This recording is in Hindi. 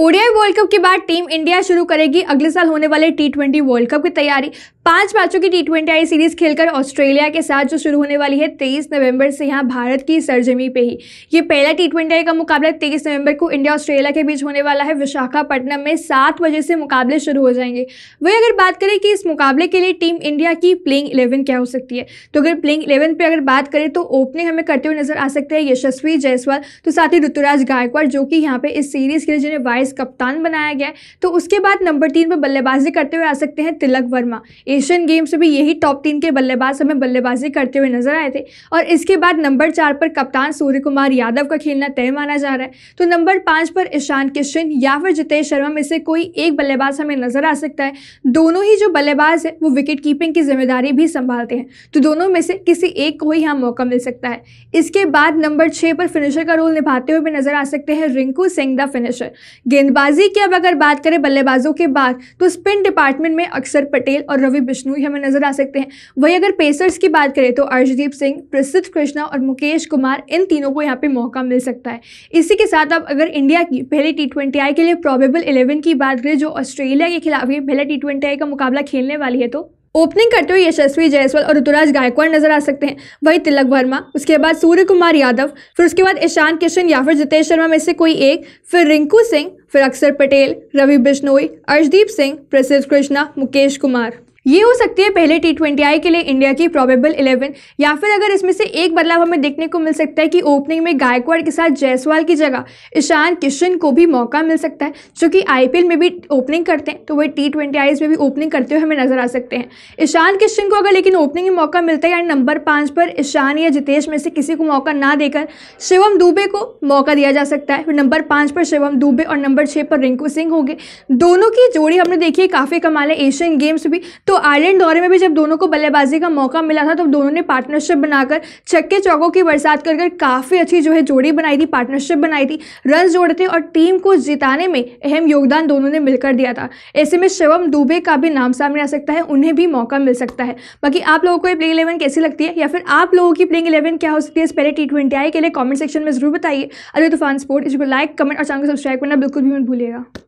ओडीआई वर्ल्ड कप के बाद टीम इंडिया शुरू करेगी अगले साल होने वाले टी ट्वेंटी वर्ल्ड कप की तैयारी पांच मैचों की टी ट्वेंटी आई सीरीज खेलकर ऑस्ट्रेलिया के साथ जो शुरू होने वाली है तेईस नवंबर से यहाँ भारत की सरजमी पे ही ये पहला टी ट्वेंटी आई का मुकाबला तेईस नवंबर को इंडिया ऑस्ट्रेलिया के बीच होने वाला है विशाखापट्टनम में सात बजे से मुकाबले शुरू हो जाएंगे वही अगर बात करें कि इस मुकाबले के लिए टीम इंडिया की प्लेइंग इलेवन क्या हो सकती है तो अगर प्लेइंग इलेवन पर अगर बात करें तो ओपनिंग हमें करते हुए नजर आ सकते हैं यशस्वी जायसवाल तो साथ ही ऋतुराज गायकवाड़ जो कि यहाँ पे इस सीरीज के लिए जिन्हें वाइस कप्तान बनाया गया है तो उसके बाद नंबर तीन पर बल्लेबाजी करते हुए आ सकते हैं तिलक वर्मा एशियन गेम्स में भी यही टॉप तीन के बल्लेबाज हमें बल्लेबाजी करते हुए नजर आए थे और इसके बाद नंबर चार पर कप्तान सूर्य कुमार यादव का खेलना तय माना जा रहा है तो नंबर पाँच पर ईशान किशन या फिर जितेश शर्मा में से कोई एक बल्लेबाज हमें नजर आ सकता है दोनों ही जो बल्लेबाज है वो विकेट कीपिंग की जिम्मेदारी भी संभालते हैं तो दोनों में से किसी एक को ही यहाँ मौका मिल सकता है इसके बाद नंबर छः पर फिनिशर का रोल निभाते हुए भी नजर आ सकते हैं रिंकू सिंह द फिनिशर गेंदबाजी की अब अगर बात करें बल्लेबाजों के बाद तो स्पिन डिपार्टमेंट में अक्सर पटेल और रवि हुए बिश्नोई हमें नजर आ सकते हैं वही अगर पेसर्स की बात करें तो अर्जदीप सिंह प्रसिद्ध कृष्णा और मुकेश कुमार इन तीनों को यहाँ पे मौका मिल सकता है इसी के साथ अब अगर इंडिया की पहले टी ट्वेंटी आई के लिए प्रॉबेबल इलेवन की बात करें जो ऑस्ट्रेलिया के खिलाफ ये पहले टी ट्वेंटी आई का मुकाबला खेलने वाली है तो ओपनिंग करते हुए यशस्वी जायसवाल और ऋतुराज गायकवाड़ नजर आ सकते हैं वही तिलक वर्मा उसके बाद सूर्य कुमार यादव फिर उसके बाद ईशान किशन या फिर जितेश शर्मा में से कोई एक फिर रिंकू सिंह फिर अक्षर पटेल रवि बिश्नोई अर्शदीप सिंह प्रसिद्ध कृष्णा मुकेश कुमार ये हो सकती है पहले टी ट्वेंटी आई के लिए इंडिया की प्रॉबेबल इलेवन या फिर अगर इसमें से एक बदलाव हमें देखने को मिल सकता है कि ओपनिंग में गायकवाड़ के साथ जायसवाल की जगह ईशान किशन को भी मौका मिल सकता है जो कि आईपीएल में भी ओपनिंग करते हैं तो वह टी ट्वेंटी में भी ओपनिंग करते हुए हमें नजर आ सकते हैं ईशान किशन को अगर लेकिन ओपनिंग में मौका मिलता है या नंबर पाँच पर ईशान या जितेश में से किसी को मौका ना देकर शिवम दुबे को मौका दिया जा सकता है नंबर पाँच पर शिवम दुबे और नंबर छः पर रिंकू सिंह होंगे दोनों की जोड़ी हमने देखी है काफ़ी कमाल है एशियन गेम्स भी तो आयरलैंड दौरे में भी जब दोनों को बल्लेबाजी का मौका मिला था तो दोनों ने पार्टनरशिप बनाकर छक्के चौकों की बरसात कर काफ़ी अच्छी जो है जोड़ी बनाई थी पार्टनरशिप बनाई थी रन जोड़े थे और टीम को जिताने में अहम योगदान दोनों ने मिलकर दिया था ऐसे में शिवम दुबे का भी नाम सामने आ सकता है उन्हें भी मौका मिल सकता है बाकी आप लोगों को ये प्लेइंग इलेवन कैसी लगती है या फिर आप लोगों की प्लेइंग इलेवन क्या हो सकती है इस पहले टी ट्वेंटी आई के लिए कमेंट सेक्शन में जरूर बताइए अरे तूफान स्पोर्ट इसको लाइक कमेंट और चैनल को सब्सक्राइब करना बिल्कुल भी मत भूलिएगा